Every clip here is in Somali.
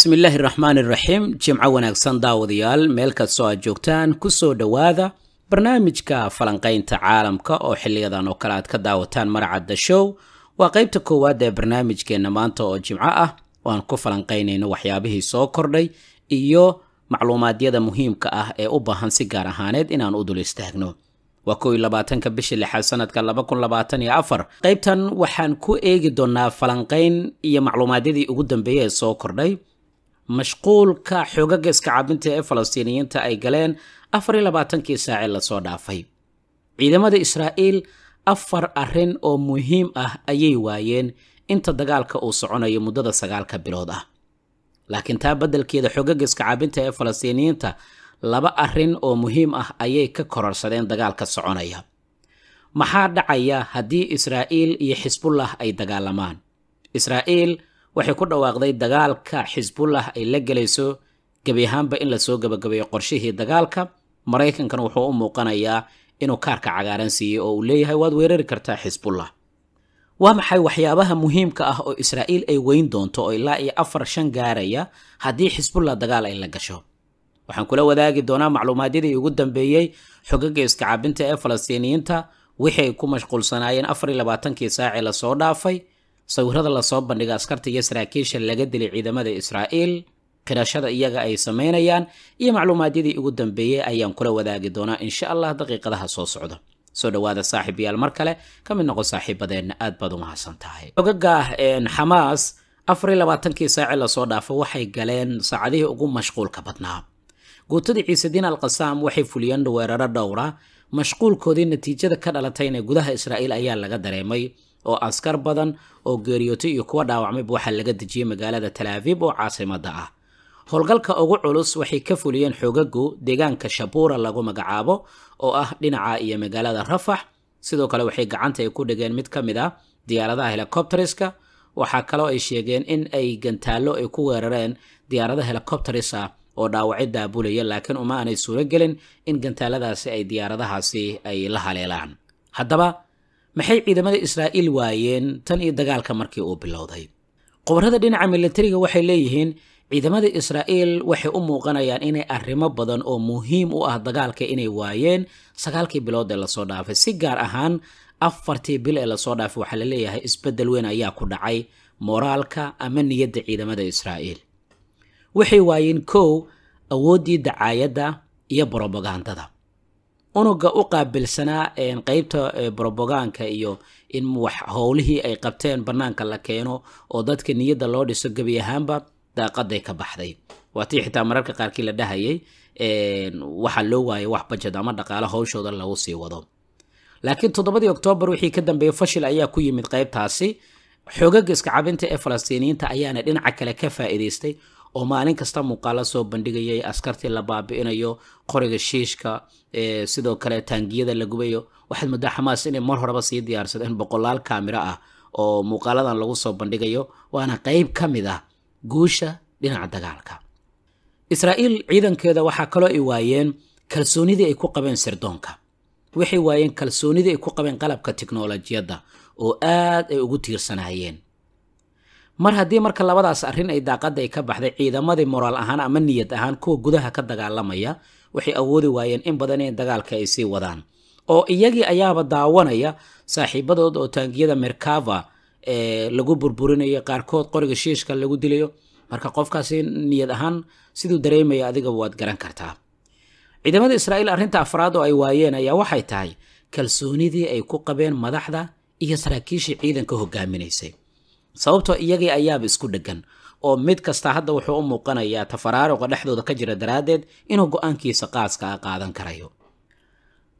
bismillaahi raxmaan iraxiim jimco wanaagsan daawadayaal meel kastoo aad joogtaan kusoo dhowaada barnaamijka falanqaynta caalamka oo xilliyadan oo kale aad ka daawataan maracadda show waa qaybta koowaad ee barnaamijkeenna maanta oo jimco ah oo aan ku falanqaynayno waxyaabihii soo kordhay iyo macluumaadyada muhiimka ah ee u baahan si gaar ahaaneed inaan u dul istaagno waa ko iyo labaatanka bisha lixaad sanadka laba kun labaatan iyo afar qaybtan waxaan ku eegi doonnaa falanqayn iyo macluumaadyadii ugu dambeeya ee soo kordhay mashquulka xoogaga iskacaabinta ee falastiiniyiinta ay galeen afar iyo labaatankii saaci lasoo dhaafay ciidamada israa'iil afar arrin oo muhiim ah ayay waayeen inta dagaalka uu soconayo muddada sagaalka bilood ah laakiin taa beddelkeeda xoogaga iskacaabinta ee falastiiniyiinta laba arrin oo muhiim ah ayay ka kororsadeen dagaalka soconaya maxaa dhacaya haddii israa'iil iyo xisbullah ay dagaalamaan israa'iil waxay ku dhawaaqday dagaalka xisbullah ay la gelayso gebi ahaanba in lasoo gabagabeeyo qorshihii dagaalka maraykankana wuxuu u muuqanayaa inuu kaarka cagaaran siiyey oo uu leeyahay waad weerari kartaa xisbullah waa maxay waxyaabaha muhiimka ah oo israa'iil ay weyn doonto oo ilaa iyo afar shan gaaraya haddii xisbullah dagaal ay la gasho waxaan kula wadaagi doonaa macluumaadyadii ugu dambeeyey xogaga iskacaabinta ee falastiiniyiinta wixii ay ku mashquulsanaayeen afar iyo labaatankii saacee lasoo dhaafay sawirada lasoo bandhiga askarta iyo saraakiisha laga dilay ciidamada israa'iil kirashada iyaga ay samaynayaan iyo macluumaadyadii ugu dambeeyey ayaan kula wadaagi doonaa insha allah daqiiqadaha soo socda soo dhawaada saaxiibayaal mar kale ka mid noqon saaxiibadeenna aad baad u mahadsan tahay ogaga xamaas afar iyo labaatankii saaci lasoo dhaafo waxay galeen saacadihii ugu mashquulka badnaa guutada ciisediin al qasaam waxay fuliyeen weeraro dhowra mashquulkoodii natiijada ka dhalatay gudaha israa'iil ayaa laga dareemay oo askar badan oo geeriyootay iyo kuwa dhaawacmayba waxaa laga dejiyey magaalada talaafib oo caasimada ah howlgalka ugu culus waxay ka fuliyeen xogagu deegaanka shabuura lagu magacaabo oo ah dhinaca iyo magaalada rafax sidoo kale waxay gacanta ay ku dhigeen mid ka mid a ah diyaaradaha helicopteriska waxaa kaloo ay sheegeen in ay gantaallo ay ku weerareen diyaarada helicopterisa oo dhaawacyo daabulaya laakiin uma aanay suuro gelin in gantaaladaasi ay diyaaradahaasi ay la haleelaan haddaba maxay ciidamada israa'iil waayeen tan iyo dagaalka markii uu bilowday qobarrada dhinaca militariga waxay leeyihiin ciidamada israa'iil waxay u muuqanayaan inay arrimo badan oo muhiim u ah dagaalka inay waayeen sagaalkii bilood ee lasoo dhaafay si gaar ahaan afartii bil ee lasoo dhaafay waxaa la leeyahay isbeddel weyn ayaa ku dhacay moraalka ama niyadda ciidamada israa'iil waxay waayeen kow awooddii dacaayadda iyo brobagandada unuga u qaabilsanaa qeybta brobogaanka iyo in wax howlihii ay qabteen banaanka la keeno oo dadka niyadda loo dhiso gebi ahaanba daaqaday ka baxday waati xitaa mararka qaarkii la dhahayay waxaa loo waayay wax bajed ama dhaqaalo howshooda lagu sii wado laakiin toddobadii oktoobar wixii ka dambeeyey fashil ayaa ku yimid qeybtaasi xoogaga iska cabinta ee falastiiniyiinta ayaana dhinaca kale ka faa'iidaystay oo maalin kasta muuqaala soo bandhigayay askartii la baabi'inayo qoriga shiishka sidoo kale taangiyada la gubayo waxaad moodaa xamaas inay mar horeba sii diyaarsadeen boqolaal kaamiro ah oo muuqaaladan lagu soo bandhigayo waana qeyb ka mid ah guusha dhinaca dagaalka israa'iil ciidankeeda waxaa kaloo ay waayeen kalsoonidii ay ku qabeen sirdoonka waxay waayeen kalsoonidii ay ku qabeen qalabka tiknolojiyadda oo aad ay ugu tiirsanaayeen mar haddii marka labadaas arrin ay daaqadda ay ka baxday ciidamadii moraal ahaan ama niyad ahaan kuwa gudaha ka dagaalamaya waxay awoodi waayeen in badan in dagaalka ay sii wadaan oo iyagii ayaaba daawanaya saaxiibadood oo taangiyada merkava ee lagu burburinayo qaarkood qoriga shiishka lagu dilayo marka qofkaasi niyad ahaan siduu dareemaya adigaba waad garan kartaa ciidamada israa'iil arrinta afraad oo ay waayeen ayaa waxay tahay kalsoonidii ay ku qabeen madaxda iyo saraakiishii ciidanka hogaaminaysay sababtoo ah iyagii ayaaba isku dheggan oo mid kasta hadda wuxuu u muuqanayaa tafaraaruqa dhexdooda ka jira daraaddeed inuu go'aankiisa qaaska a qaadan karayo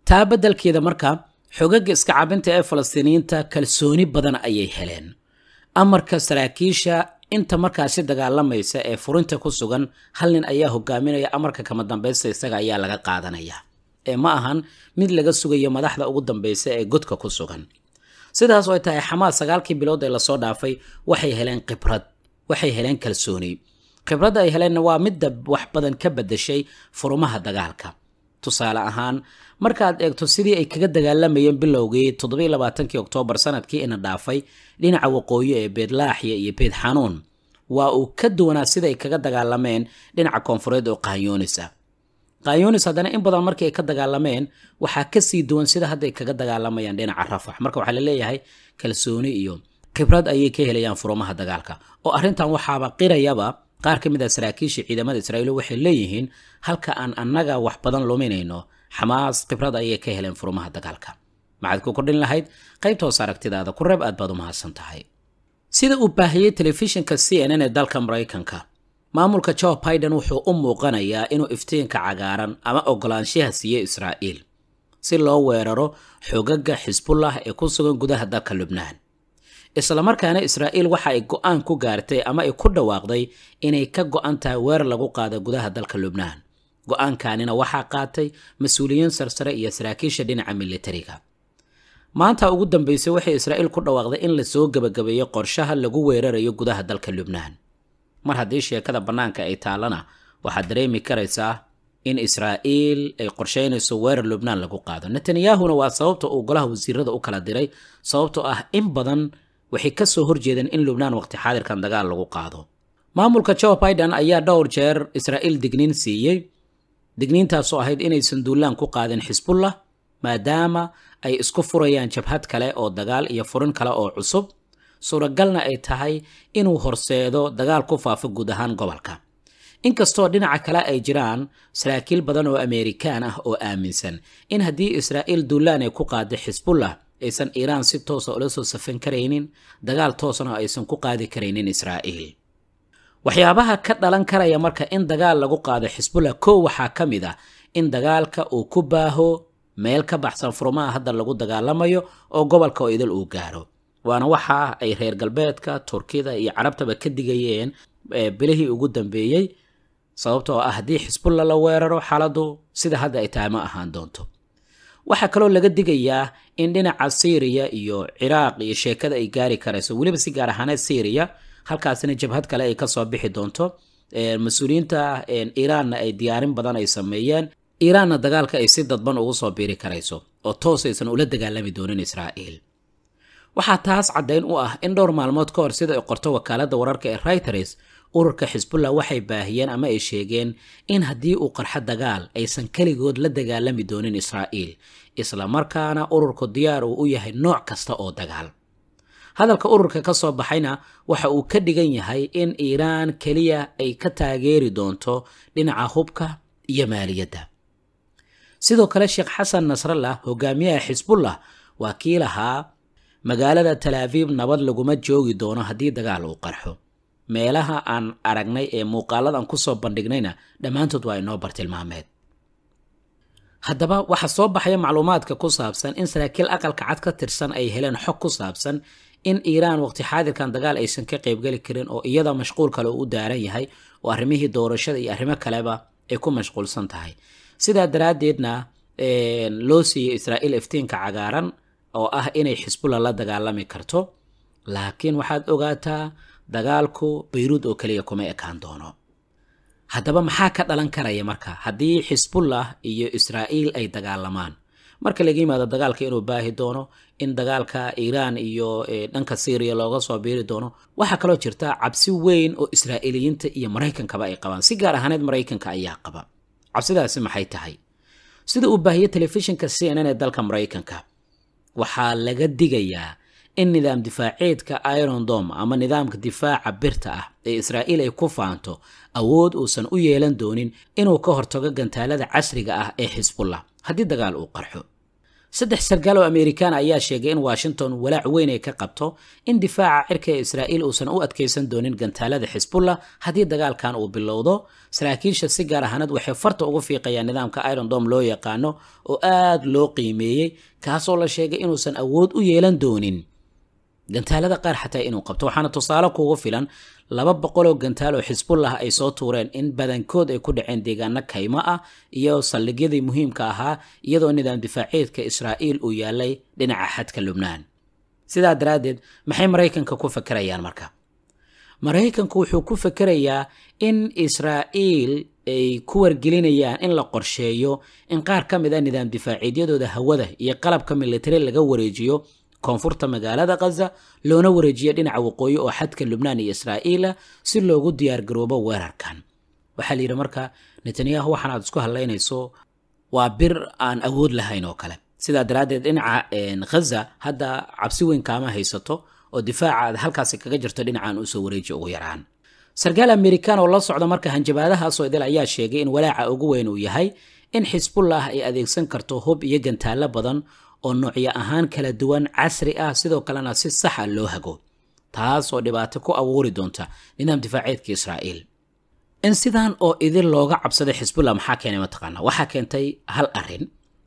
taa beddelkeeda marka xogaga iska cabinta ee falastiiniyiinta kalsooni badan ayay heleen amarka saraakiisha inta markaasi dagaalamaysa ee furinta ku sugan hal nin ayaa hogaaminaya amarka kama dambaysta isaga ayaa laga qaadanaya ee ma ahan mid laga sugayo madaxda ugu dambaysa ee godka ku sugan sidaas oo tahay xamaas sagaalkii bilood ee lasoo dhaafay waxay heleen khibrad waxay heleen kalsooni khibradda ay heleenna waa midda wax badan ka badashay furumaha dagaalka tusaale ahaan markaad eegto sidii ay kaga dagaalamayeen bilowgii toddobailabaatankii oktoobar sanadkii ina dhaafay dhinaca waqooyi ee beedlaaxya iyo beed xanuun waa uu ka duwanaa sida kaga dagaalameen dhinaca koonfureed oo qahyoonis qayunis haddana in badan markii ay ka dagaalameen waxaa kasii duwan sida hadday kaga dagaalamayaan dhinaca rafax marka waxaa laleeyahay kalsooni iyo khibrad ayay ka helayaan furumaha dagaalka oo arintan waxaaba qirayaba qaar ka mid a ah saraakiisha ciidamada israiil waxay leeyihiin halka aan annaga wax badan luminayno xamaas khibrad ayay ka heleen furumaha dagaalka maxaad ku kordhin lahayd qaybta hoos aragtidaada ku reeb aad baad u mahadsan tahay sida uu baahiyey telefishinka c n n ee dalka maraykanka maamulka jo biden wuxuu u muuqanayaa inuu iftiinka cagaaran ama ogolaanshaha siiyo israa'iil si loo weeraro xogaga xisbullah ee ku sugan gudaha dalka lubnaan isla markaana israa'iil waxa ay go-aan ku gaartay ama ay ku dhawaaqday inay ka go'an tahay weerar lagu qaado gudaha dalka lubnaan go'aankanina waxaa qaatay mas-uuliyiin sarsare iyo saraakiisha dhinaca militariga maanta ugu dambeysay waxay israa'iil ku dhawaaqday in lasoo gebagabeeyo qorshaha lagu weerarayo gudaha dalka lubnaan mar haddii sheekada bannaanka ay taallana waxaad dareemi karaysaa in israa'iil ay qorsheynayso weerar lubnaan lagu qaado netanyahuna waa sababta uu golaha wasiirada u kala diray sababtoo ah in badan waxay ka soo horjeedeen in lubnaan waqti xaadirkan dagaal lagu qaado maamulka jo biden ayaa dhowr jeer israa'iil digniin siiyey digniintaasoo ahayd inaysan duulaan ku qaadin xisbullah maadaama ay isku furayaan jabhad kale oo dagaal iyo furin kale oo cusub suuragalna ay tahay inuu horseedo dagaal ku faafo guud ahaan gobolka inkastoo dhinaca kale ay jiraan saraakiil badan oo ameerikaan ah oo aaminsan in haddii israa'iil duulaan ay ku qaado xisbullah aysan iiraan si toosa ah ula soo safan karaynin dagaal toosna aysan ku qaadi karaynin israa'iil waxyaabaha ka dhalan karaya marka in dagaal lagu qaado xisbullah kow waxaa ka mid ah in dagaalka uu ku baaho meel ka baxsan furmaha hadda lagu dagaalamayo oo gobolka oo idil uu gaaro waana waxa ay reer galbeedka turkida iyo carabtaba ka digayeen bilihii ugu dambeeyey sababtoo ah haddii xisbulla la weeraro xaaladu sida hadda ay tahay ma ahaan doonto waxaa kaloo laga digayaa in dhinaca syriya iyo ciraaq iyo sheekada ay gaari karayso weliba si gaar ahaaneed syriya halkaasina jabhad kale ay kasoo bixi doonto mas-uuliyiinta iiraanna ay diyaarin badan ay sameeyeen iiraanna dagaalka ay si dadban ugu soo biiri karayso oo toosaysan ula dagaalami doonin israa'iil waxaa taas caddayn u ah in dhowr maalmood ka hor sida ay qorto wakaaladda wararka ee reiters ururka xisbullah waxay baahiyeen ama ay sheegeen in haddii uu qarxo dagaal aysan keligood la dagaalami doonin israa'iil markaana ururku diyaar uu u yahay nooc kasta oo dagaal hadalka ururka ka soo baxayna waxa uu ka dhigan yahay in iiraan keliya ay ka taageeri doonto dhinaca hubka iyo maaliyadda sidoo kale sheekh xasan nasrallah hogaamiyaha xisbullah waa kii lahaa magaalada talaafiib nabad laguma joogi doono haddii dagaal uu qarxo meelaha aan aragnay ee muuqaaladan kusoo bandhignayna dhammaantood waa inoo bartilmaameed haddaba waxaa soo baxaya macluumaadka ku saabsan in saraakiil aqalka cad ka tirsan ay heleen xog ku saabsan in iiraan waqti xaadirkan dagaal aysan ka qaybgeli karin oo iyada mashquul kale uu u daaran yahay oo arrimihii doorashada iyo arrimo kaleba ay ku mashquulsan tahay sidaa daraaddeedna loo siiyey israa'iil iftiinka cagaaran oo ah inay xisbulla la dagaalami karto laakiin waxaad ogaataa dagaalku bayruud oo keliya kuma ekaan doono haddaba maxaa ka dhalan karaya marka haddii xisbullah iyo israa'iil ay dagaalamaan marka laga yimaado dagaalka inuu baahi doono in dagaalka iiraan iyo e, dhanka syriya looga soo biiri doono waxaa kaloo jirta cabsi weyn oo israa'iiliyiinta iyo maraykankaba ay qabaan si gaar ahaaneed maraykanka ayaa qaba cabsidaasi maxay tahay sida uu baahiyo telefishinka c n n ee dalka maraykanka waxaa laga digayaa in nidaam difaaceedka iron dom ama nidaamka difaaca birta ah ee israa'iil ay ku faanto awood uusan u yeelan doonin inuu ka hortago gantaalada casriga ah ee xisbullah haddii dagaal uu qarxo saddex sarkaal oo amerikaan ayaa sheegay in washington walaac weyn ay ka qabto in difaaca cirka ee israa'iil uusan u adkaysan doonin gantaalada xisbullah haddii dagaalkan uu bilowdo saraakiisha si gaar ahaanad waxay farta ugu fiiqayaan nidaamka iron dom loo yaqaano oo aad loo qiimeeyey kaasoo la sheegay inuusan awood u yeelan doonin gantaalada qaar xataa inuu qabto waxaana tusaale kugu filan laba boqoloo gantaal oo xisbullah ay soo tuureen in badankood ay ku dhaceen deegaano kaymo ah iyo saldhigyadii muhiimka ahaa iyadoo nidaam difaaceedka israa'iil uu yaalay dhinaca xadka lubnaan sidaa daraaddeed maxay maraykanka ku fakerayaan marka maraykanku wuxuu ku fakerayaa in israa'iil ay ku wargelinayaan in la qorsheeyo in qaar ka mid a ah nidaam difaaciidyadooda hawada iyo qalabka militari laga wareejiyo koonfurta magaalada khaza loona wareejiyo dhinaca waqooyi oo xadka lubnaan iyo israa'iila ah si loogu diyaargaroobo weerarkan waxaa la yidhi marka netanyahu waxaan aad isku hadlaynayso waa bir aan awood lahayn oo kale sidaa daraaddeed dhinaca khaza eh, hadda cabsi weyn kaama haysato oo difaaca aad halkaasi kaga jirto dhinacaan usoo wareeji ugu yaraan sarkaal amerikan oo la socda marka hanjabaadahaasoo idil ayaa sheegay in walaaca ugu weyn uu yahay in xisbullah ay adeegsan karto hub iyo gantaalo badan oo noocyo ahaan kala duwan casri ah sidoo kalena si saxa ah loo hago taasoo dhibaato ku abuuri doonta nidaam difaaceedka israa'iil in sidan oo idin looga cabsaday xisbullah maxaa keenay mataqaana waxaa keentay hal arrin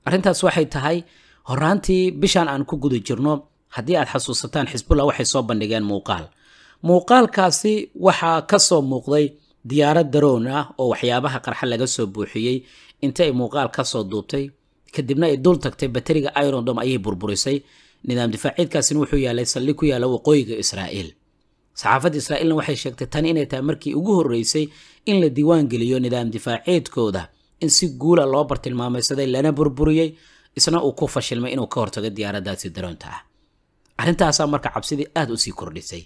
arrintaas waxay tahay horaantii bishan aan ku guda jirno haddii aad xasuusataan xisbullah waxay soo bandhigeen muuqaal muuqaalkaasi waxaa ka soo muuqday diyaarad daroon ah oo waxyaabaha qarxa laga soo buuxiyey inta muuqaal ka soo duubtay kadibna ay dul tagtay bateriga irondom ayay burburisay nidaam difaaciidkaasina wuxuu yaalay saldhig ku yaala waqooyiga israa'iil saxaafadda israa'iilna waxay sheegtay tan inay tahay markii ugu horreysay in la diiwaan geliyo nidaam difaaciidkooda in si guula loo bartilmaameysaday lana burburiyey isna uu ku fashilmay inuu ka hortago diyaaraddaasi daroonta ah arrintaasaa marka cabsidii aad u sii kordhisay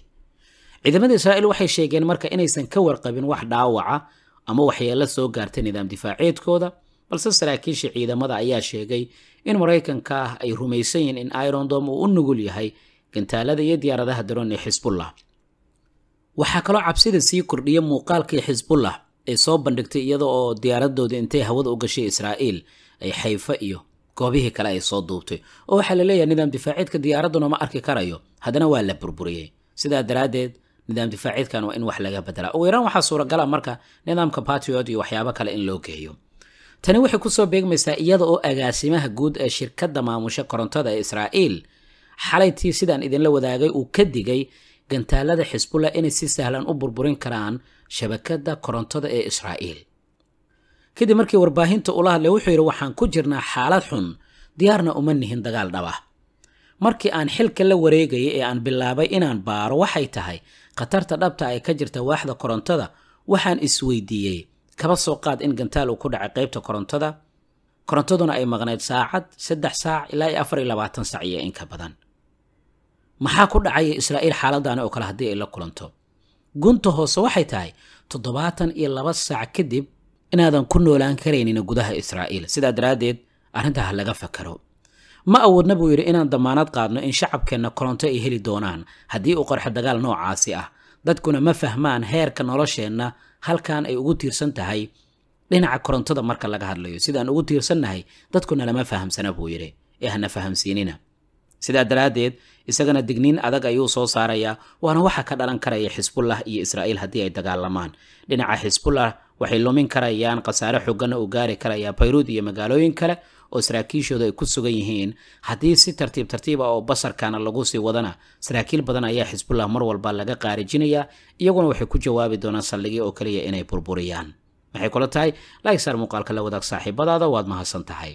ciidamada israa'iil waxay sheegeen marka inaysan ka warqabin wax dhaawaca ama waxyeelo soo gaartay nidaam difaaciidkooda balse saraakiisha ciidamada ayaa sheegay in maraykanka ay rumaysan yihiin in irondom uu u nugul yahay gantaalada iyo diyaaradaha daron ee xisbullah waxaa kaloo cabsida sii kordhiya muuqaalkii xisbullah ay soo bandhigtay iyada oo diyaaradoodii intay hawada u gashay israa'iil ay xayfo iyo goobihii kale ay soo duubtay oo waxaa la leeyahay nidaam difaaciidka diyaaraduna ma arki karayo haddana waa la burburiyey sidaa daraaddeed nidaam difaaciidkan waa in wax laga bedelaa ugu yaraan waxaa suuragal ah marka nidaamka batriot iyo waxyaabo kale in loo geeyo tani waxay kusoo beegmaysaa iyada oo agaasimaha guud ee shirkadda maamusha korontada ee israa'iil xalaytii sidaan idinla wadaagay uu ka digay gantaalada xisbullah inay si sahlan u burburin karaan shabakada korontada ee israa'iil kadib markii warbaahinta ula hadlay wuxuu yidhi waxaan ku jirnaa xaalad xun diyaarna uma nihin dagaal dhaba markii aan xilka la wareegayay ee aan bilaabay inaan baaro waxay tahay khatarta dhabta ay ah ka jirta waaxda korontada waxaan isweydiiyey kaba soo qaad in gantaal uu ku dhacay qaybta korontada korontaduna ay maqnayd saacad saddex saac ilaa iyo afar iyo labaatan sac iyo inka badan maxaa ku dhacaya israa'iil xaaladdaani oo kale haddii ay la kulanto gunta hoose waxay tahay toddobaatan iyo laba saac kadib inaadan ku noolaan karaynina gudaha israa'iil sidaa daraaddeed arrintaa ha laga fakaro ma awoodna buu yidhi inaan damaanad qaadno in shacabkeenna koronto ay heli doonaan haddii uu qorxo dagaal noocaasi ah dadkuna ma fahmaan heerka nolosheenna halkan ay ugu tiirsan tahay dhinaca korontada marka laga hadlayo sidaan ugu tiirsannahay dadkuna lama fahamsana buu yidhi ee eh, hana fahamsiinina sidaa daraaddeed isagana digniin adag ayuu soo saarayaa waana waxa ka dhalan karaya xisbullah iyo israa'iil haddii ay dagaalamaan dhinaca xisbullah waxay lumin karayaan khasaare xooggana uu gaari karayaa bayruud iyo magaalooyin kale oo saraakiishooda ay ku sugan yihiin haddii si tartiib tartiib ah oo basarkana lagu sii wadana saraakiil badan ayaa xisbullah mar walba laga qaarijinayaa iyaguna waxay ku jawaabi doonaan saldhigii oo kaliya inay burburiyaan maxay kula tahay laisaar muuqaalka la wadaag saaxiibadaada waad mahadsan tahay